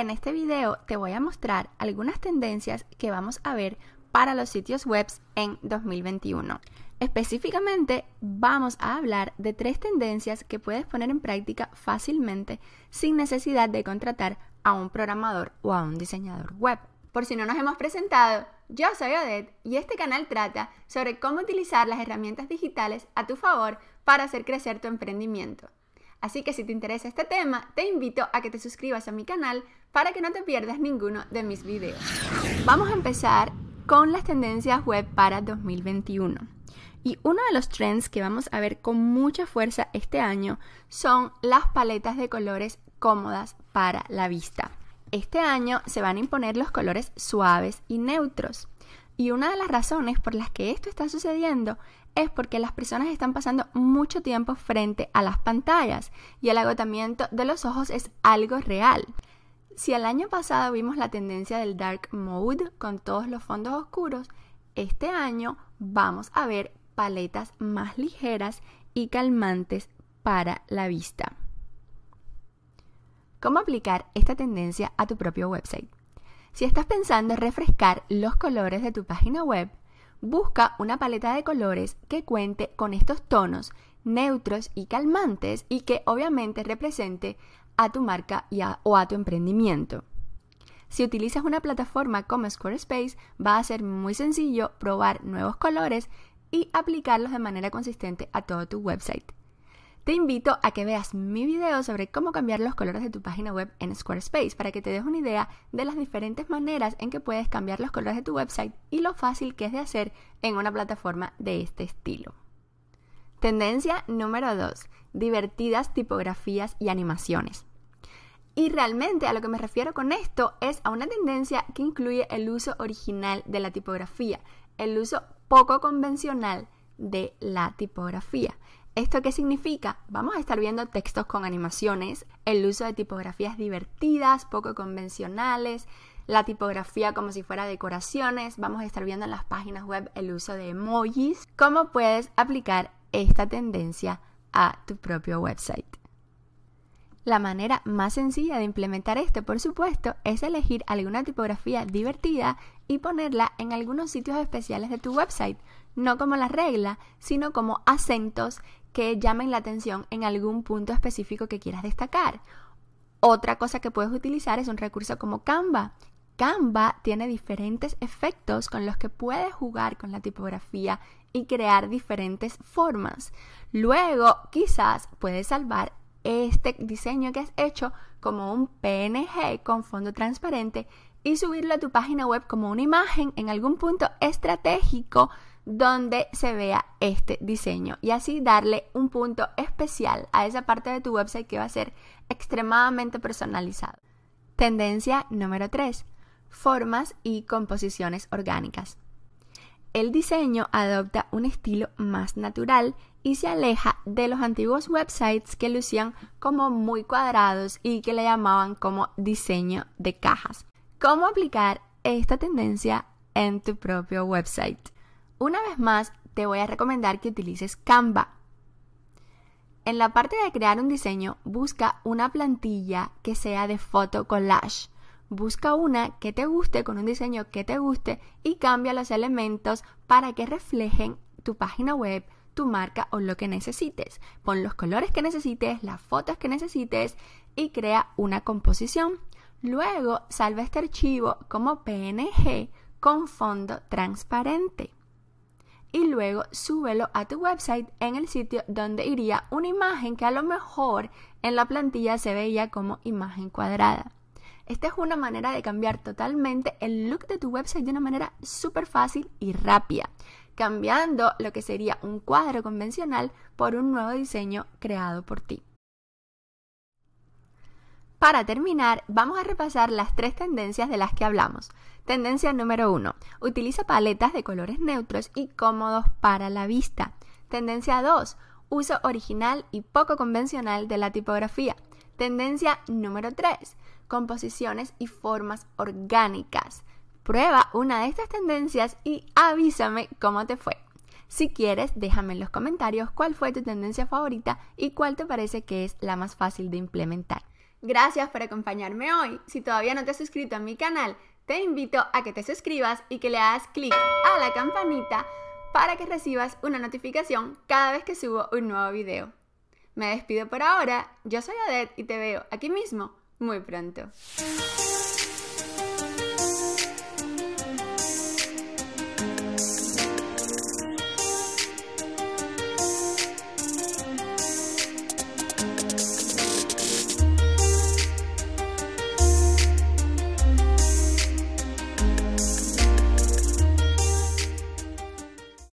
En este video te voy a mostrar algunas tendencias que vamos a ver para los sitios web en 2021. Específicamente vamos a hablar de tres tendencias que puedes poner en práctica fácilmente sin necesidad de contratar a un programador o a un diseñador web. Por si no nos hemos presentado, yo soy Odette y este canal trata sobre cómo utilizar las herramientas digitales a tu favor para hacer crecer tu emprendimiento. Así que si te interesa este tema, te invito a que te suscribas a mi canal para que no te pierdas ninguno de mis videos. Vamos a empezar con las tendencias web para 2021. Y uno de los trends que vamos a ver con mucha fuerza este año son las paletas de colores cómodas para la vista. Este año se van a imponer los colores suaves y neutros. Y una de las razones por las que esto está sucediendo es porque las personas están pasando mucho tiempo frente a las pantallas y el agotamiento de los ojos es algo real. Si el año pasado vimos la tendencia del dark mode con todos los fondos oscuros, este año vamos a ver paletas más ligeras y calmantes para la vista. ¿Cómo aplicar esta tendencia a tu propio website? Si estás pensando en refrescar los colores de tu página web, busca una paleta de colores que cuente con estos tonos neutros y calmantes y que obviamente represente a tu marca o a tu emprendimiento. Si utilizas una plataforma como Squarespace, va a ser muy sencillo probar nuevos colores y aplicarlos de manera consistente a todo tu website. Te invito a que veas mi video sobre cómo cambiar los colores de tu página web en Squarespace para que te des una idea de las diferentes maneras en que puedes cambiar los colores de tu website y lo fácil que es de hacer en una plataforma de este estilo. Tendencia número 2. Divertidas tipografías y animaciones. Y realmente a lo que me refiero con esto es a una tendencia que incluye el uso original de la tipografía, el uso poco convencional de la tipografía. ¿Esto qué significa? Vamos a estar viendo textos con animaciones, el uso de tipografías divertidas, poco convencionales, la tipografía como si fuera decoraciones, vamos a estar viendo en las páginas web el uso de emojis, cómo puedes aplicar esta tendencia a tu propio website. La manera más sencilla de implementar esto, por supuesto, es elegir alguna tipografía divertida y ponerla en algunos sitios especiales de tu website, no como la regla, sino como acentos que llamen la atención en algún punto específico que quieras destacar. Otra cosa que puedes utilizar es un recurso como Canva, Canva tiene diferentes efectos con los que puedes jugar con la tipografía y crear diferentes formas. Luego, quizás puedes salvar este diseño que has hecho como un PNG con fondo transparente y subirlo a tu página web como una imagen en algún punto estratégico donde se vea este diseño y así darle un punto especial a esa parte de tu website que va a ser extremadamente personalizado. Tendencia número 3 formas y composiciones orgánicas. El diseño adopta un estilo más natural y se aleja de los antiguos websites que lucían como muy cuadrados y que le llamaban como diseño de cajas. ¿Cómo aplicar esta tendencia en tu propio website? Una vez más, te voy a recomendar que utilices Canva. En la parte de crear un diseño, busca una plantilla que sea de foto collage Busca una que te guste, con un diseño que te guste y cambia los elementos para que reflejen tu página web, tu marca o lo que necesites. Pon los colores que necesites, las fotos que necesites y crea una composición. Luego salva este archivo como PNG con fondo transparente. Y luego súbelo a tu website en el sitio donde iría una imagen que a lo mejor en la plantilla se veía como imagen cuadrada. Esta es una manera de cambiar totalmente el look de tu website de una manera súper fácil y rápida, cambiando lo que sería un cuadro convencional por un nuevo diseño creado por ti. Para terminar, vamos a repasar las tres tendencias de las que hablamos. Tendencia número 1. Utiliza paletas de colores neutros y cómodos para la vista. Tendencia 2. Uso original y poco convencional de la tipografía. Tendencia número 3 composiciones y formas orgánicas. Prueba una de estas tendencias y avísame cómo te fue. Si quieres, déjame en los comentarios cuál fue tu tendencia favorita y cuál te parece que es la más fácil de implementar. Gracias por acompañarme hoy. Si todavía no te has suscrito a mi canal, te invito a que te suscribas y que le hagas clic a la campanita para que recibas una notificación cada vez que subo un nuevo video. Me despido por ahora, yo soy Adet y te veo aquí mismo muy pronto.